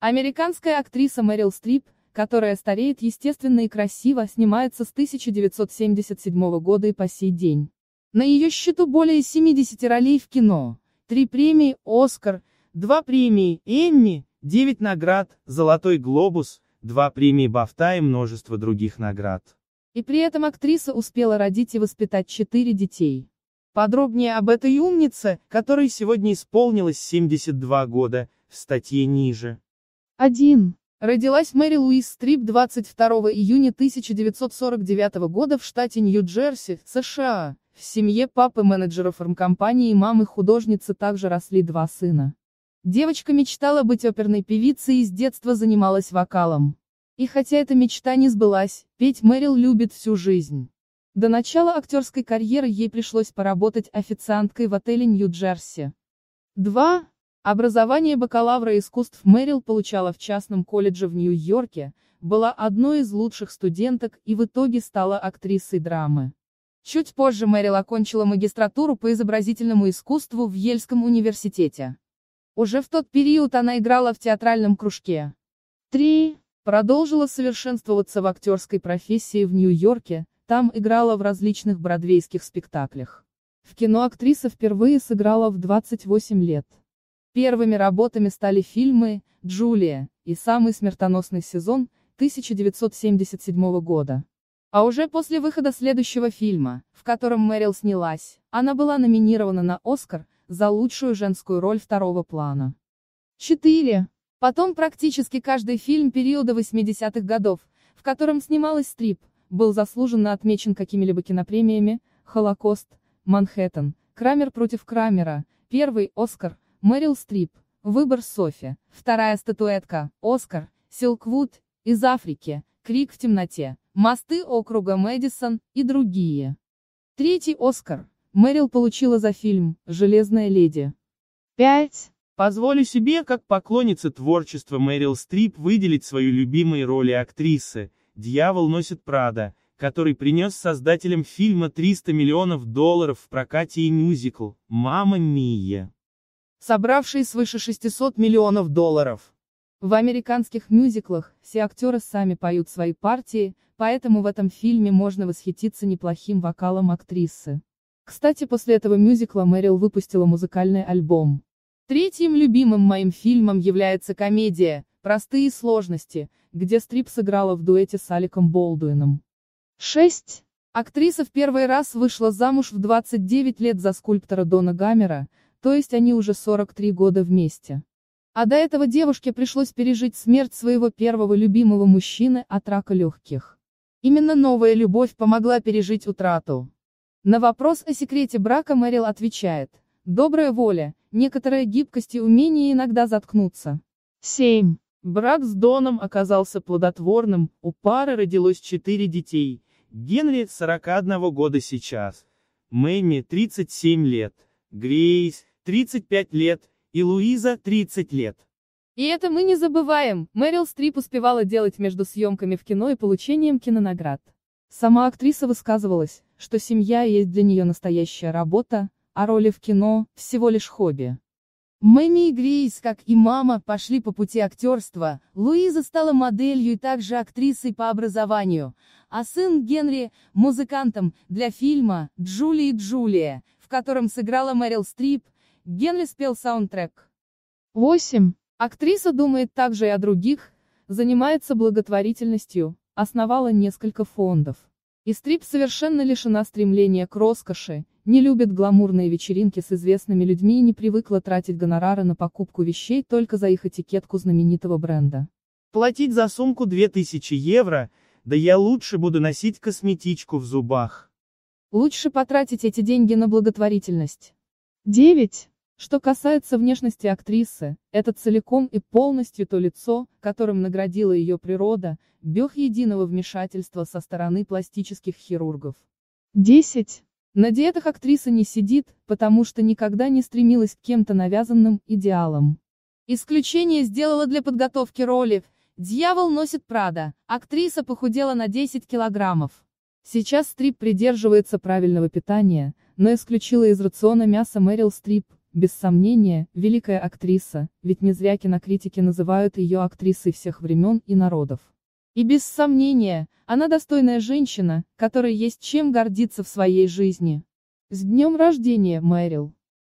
Американская актриса Мэрил Стрип, которая стареет естественно и красиво, снимается с 1977 года и по сей день. На ее счету более 70 ролей в кино, 3 премии «Оскар», 2 премии «Эмми», 9 наград «Золотой глобус», 2 премии «Бафта» и множество других наград. И при этом актриса успела родить и воспитать 4 детей. Подробнее об этой умнице, которой сегодня исполнилось 72 года, в статье ниже. 1. Родилась Мэри Луиз Стрип 22 июня 1949 года в штате Нью-Джерси, США. В семье папы менеджера фармкомпании и мамы художницы также росли два сына. Девочка мечтала быть оперной певицей и с детства занималась вокалом. И хотя эта мечта не сбылась, петь Мэрил любит всю жизнь. До начала актерской карьеры ей пришлось поработать официанткой в отеле Нью-Джерси. 2. Образование бакалавра искусств Мэрил получала в частном колледже в Нью-Йорке, была одной из лучших студенток и в итоге стала актрисой драмы. Чуть позже Мэрил окончила магистратуру по изобразительному искусству в Ельском университете. Уже в тот период она играла в театральном кружке. 3. Продолжила совершенствоваться в актерской профессии в Нью-Йорке, там играла в различных бродвейских спектаклях. В кино актриса впервые сыграла в 28 лет. Первыми работами стали фильмы «Джулия» и «Самый смертоносный сезон» 1977 года. А уже после выхода следующего фильма, в котором Мэрил снялась, она была номинирована на «Оскар» за лучшую женскую роль второго плана. 4. Потом практически каждый фильм периода 80-х годов, в котором снималась Стрип, был заслуженно отмечен какими-либо кинопремиями «Холокост», «Манхэттен», «Крамер против Крамера», «Первый Оскар», Мэрил Стрип, выбор Софи, вторая статуэтка, Оскар, Силквуд, из Африки, Крик в темноте, Мосты округа Мэдисон и другие. Третий Оскар. Мэрил получила за фильм «Железная леди». 5. Позволю себе, как поклонница творчества Мэрил Стрип, выделить свою любимую роль актрисы «Дьявол носит Прада», который принес создателям фильма 300 миллионов долларов в прокате и мюзикл «Мама Мия». Собравшие свыше 600 миллионов долларов. В американских мюзиклах все актеры сами поют свои партии, поэтому в этом фильме можно восхититься неплохим вокалом актрисы. Кстати, после этого мюзикла Мэрил выпустила музыкальный альбом. Третьим любимым моим фильмом является комедия «Простые сложности», где Стрип сыграла в дуэте с Аликом Болдуином. 6. Актриса в первый раз вышла замуж в 29 лет за скульптора Дона Гаммера, то есть они уже 43 года вместе. А до этого девушке пришлось пережить смерть своего первого любимого мужчины от рака легких. Именно новая любовь помогла пережить утрату. На вопрос о секрете брака Мэрил отвечает. Добрая воля, некоторая гибкость и умение иногда заткнуться. 7. Брак с Доном оказался плодотворным, у пары родилось 4 детей. Генри 41 года сейчас. Мэми 37 лет. Грейс 35 лет, и Луиза 30 лет. И это мы не забываем, Мэрил Стрип успевала делать между съемками в кино и получением кинонаград. Сама актриса высказывалась, что семья есть для нее настоящая работа, а роли в кино – всего лишь хобби. Мэми и Грейс, как и мама, пошли по пути актерства, Луиза стала моделью и также актрисой по образованию, а сын Генри – музыкантом для фильма «Джули и Джулия», в котором сыграла Мэрил Стрип – Генри спел саундтрек. 8. Актриса думает также и о других, занимается благотворительностью, основала несколько фондов. И стрип совершенно лишена стремления к роскоши, не любит гламурные вечеринки с известными людьми и не привыкла тратить гонорары на покупку вещей только за их этикетку знаменитого бренда. Платить за сумку 2000 евро, да я лучше буду носить косметичку в зубах. Лучше потратить эти деньги на благотворительность. 9. Что касается внешности актрисы, это целиком и полностью то лицо, которым наградила ее природа, бег единого вмешательства со стороны пластических хирургов. 10. На диетах актриса не сидит, потому что никогда не стремилась к кем-то навязанным идеалам. Исключение сделала для подготовки роли «Дьявол носит Прада», актриса похудела на 10 килограммов. Сейчас Стрип придерживается правильного питания, но исключила из рациона мясо Мэрил Стрип, без сомнения, великая актриса, ведь не зря кинокритики называют ее актрисой всех времен и народов. И без сомнения, она достойная женщина, которой есть чем гордиться в своей жизни. С днем рождения, Мэрил!